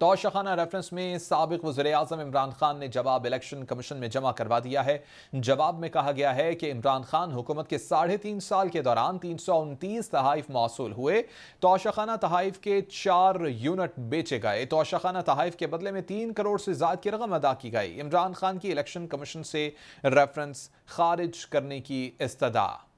Toshakhana reference में सबक वजर अजम इमरान खान ने जवाब इलेक्शन कमीशन में जमा करवा दिया है जवाब में कहा गया है कि इमरान खान हुकूमत के साढ़े तीन साल के दौरान तीन सौ उनतीस तहाइफ मौसू हुए तोशाखाना तहाइफ के चार यूनिट बेचे गए तोशाखाना तहाइफ के बदले में तीन करोड़ से ज्यादा की रकम अदा की गई इमरान खान की इलेक्शन कमीशन से रेफरेंस खारिज करने की इस्तः